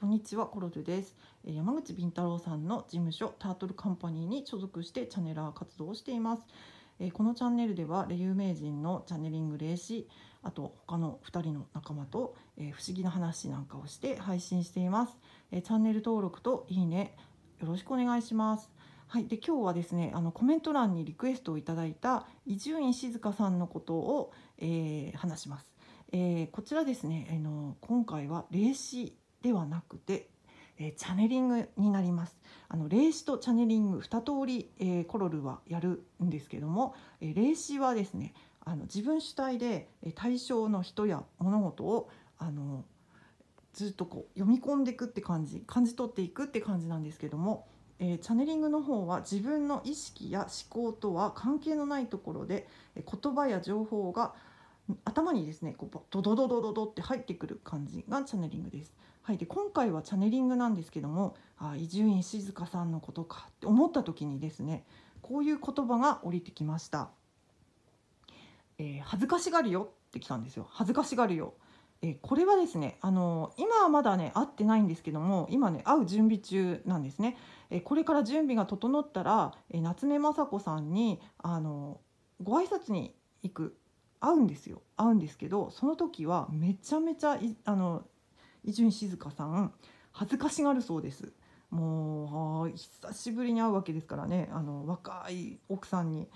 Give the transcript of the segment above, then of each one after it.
こんにちはコロトュです山口敏太郎さんの事務所タートルカンパニーに所属してチャネラー活動をしていますこのチャンネルでは有名人のチャネリング霊視あと他の2人の仲間と不思議な話なんかをして配信していますチャンネル登録といいねよろしくお願いしますはい、で今日はですねあのコメント欄にリクエストをいただいた伊集院静香さんのことを、えー、話します、えー、こちらですね、あの今回は霊視ではなくて、えー、チャネリングになりますあの霊視とチャネリング2通り、えー、コロルはやるんですけども、えー、霊視はですねあの自分主体で対象の人や物事をあのずっとこう読み込んでいくって感じ感じ取っていくって感じなんですけども、えー、チャネリングの方は自分の意識や思考とは関係のないところで言葉や情報が頭にですねこうドドドドドドって入ってくる感じがチャネリングです。はい、で今回はチャネリングなんですけどもあ伊集院静香さんのことかって思った時にですねこういう言葉が降りてきました。えー、恥ずかしがるよってきたんですよ恥ずかしがるよ。えー、これはですねあのー、今はまだね会ってないんですけども今ね会う準備中なんですね。えこれから準備が整ったら、え夏目雅子さんにあのご挨拶に行く会うんですよ会うんですけどその時はめちゃめちゃあの伊集院静香さん恥ずかしがるそうですもう久しぶりに会うわけですからねあの若い奥さんに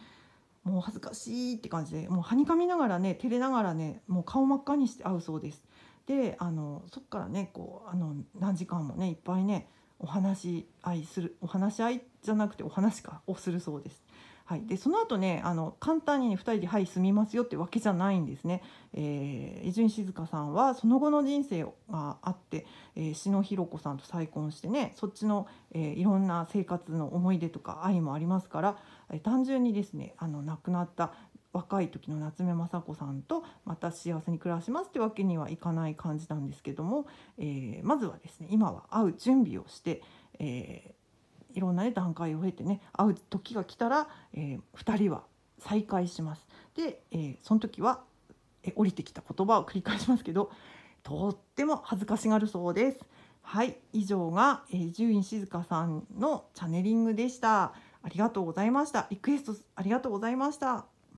もう恥ずかしいって感じでもうはにかみながらね照れながらねもう顔真っ赤にして会うそうですであのそっからねこうあの何時間もねいっぱいねお話し合いするお話し合いじゃなくてお話かをするそうですはい、でその後ねあの簡単に、ね、2人で「はい住みますよ」ってわけじゃないんですね。えー、伊集院静香さんはその後の人生があって、えー、篠弘子さんと再婚してねそっちの、えー、いろんな生活の思い出とか愛もありますから、えー、単純にですねあの亡くなった若い時の夏目雅子さんとまた幸せに暮らしますってわけにはいかない感じなんですけども、えー、まずはですね今は会う準備をして、えーいろんな、ね、段階を経てね会う時が来たら、えー、2人は再会します。で、えー、その時は、え降りてきた言葉を繰り返しますけどとっても恥ずかしがるそうです。はい以上が獣医、えー、静香さんのチャネリングでした。ありがとうございました。リクエストありがとうございました。